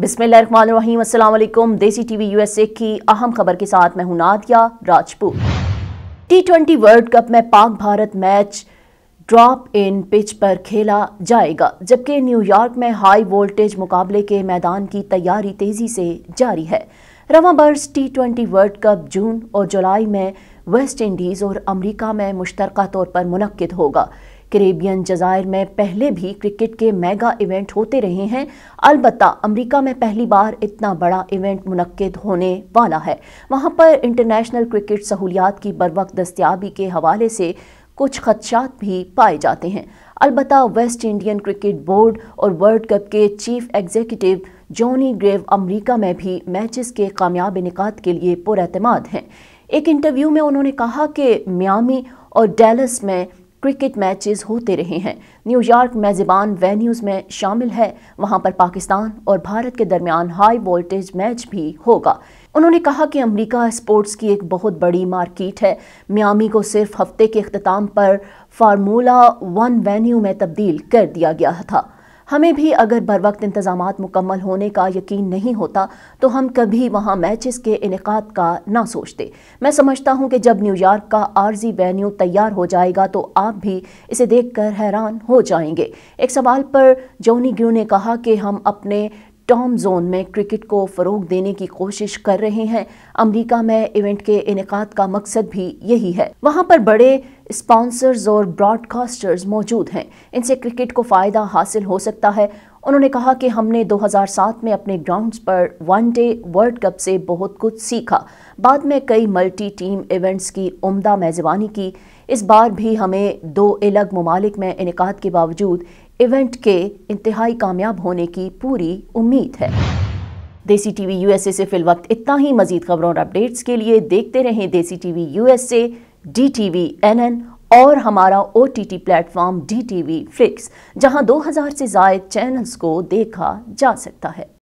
बिस्मिल्लाहिर्रहमानिर्रहीम देसी TV USA की अहम खबर के साथ मैं हूं Nadia Rajput T twenty world cup में Pak Bharat match drop in pitch पर खेला जाएगा जबकि न्यूयॉर्क में हाई वोल्टेज मुकाबले के मैदान की तैयारी तेज़ी से जारी है रवा बर्स टी ट्वेंटी वर्ल्ड कप जून और जुलाई में वेस्ट इंडीज़ और अमेरिका में मुश्तरका तौर पर मुनद होगा करेबियन जजायर में पहले भी क्रिकेट के मेगा इवेंट होते रहे हैं अलबत् अमरीका में पहली बार इतना बड़ा इवेंट मनद होने वाला है वहाँ पर इंटरनेशनल क्रिकेट सहूलियात की बरवक दस्तियाबी के हवाले से कुछ खदशात भी पाए जाते हैं अलबत् वेस्ट इंडियन क्रिकेट बोर्ड और वर्ल्ड कप के chief executive Johnny Grave America में भी मैचेस के कामयाब इनका के लिए पुरमाद हैं एक इंटरव्यू में उन्होंने कहा कि म्यामी और डेलस में क्रिकेट मैचेस होते रहे हैं न्यूयॉर्क मेज़बान वेन्यूज़ में शामिल है वहां पर पाकिस्तान और भारत के दरमियान हाई वोल्टेज मैच भी होगा उन्होंने कहा कि अमेरिका स्पोर्ट्स की एक बहुत बड़ी मार्केट है मियामी को सिर्फ हफ्ते के अख्ताम पर फार्मूला वन वेन्यू में तब्दील कर दिया गया था हमें भी अगर बर वक्त इंतजाम मुकम्मल होने का यकीन नहीं होता तो हम कभी वहाँ मैचेस के इनका का ना सोचते मैं समझता हूँ कि जब न्यूयॉर्क का आर्जी वेन्यू तैयार हो जाएगा तो आप भी इसे देख कर हैरान हो जाएंगे एक सवाल पर जोनी ग्रू ने कहा कि हम अपने टॉम जोन में क्रिकेट को फ़रोग देने की कोशिश कर रहे हैं अमेरिका में इवेंट के इनका का मकसद भी यही है वहाँ पर बड़े स्पॉन्सर्स और ब्रॉडकास्टर्स मौजूद हैं इनसे क्रिकेट को फ़ायदा हासिल हो सकता है उन्होंने कहा कि हमने 2007 में अपने ग्राउंड्स पर वन डे वर्ल्ड कप से बहुत कुछ सीखा बाद में कई मल्टी टीम इवेंट्स की उम्दा मेज़बानी की इस बार भी हमें दो अलग ममालिक में इनका के बावजूद इवेंट के इंतहाई कामयाब होने की पूरी उम्मीद है देसी टीवी यूएसए से फिल वक्त इतना ही मजीद खबरों और अपडेट्स के लिए देखते रहें Desi TV USA D TV N और हमारा O T T platform D T V flix जहाँ दो हज़ार से जायद चैनल्स को देखा जा सकता है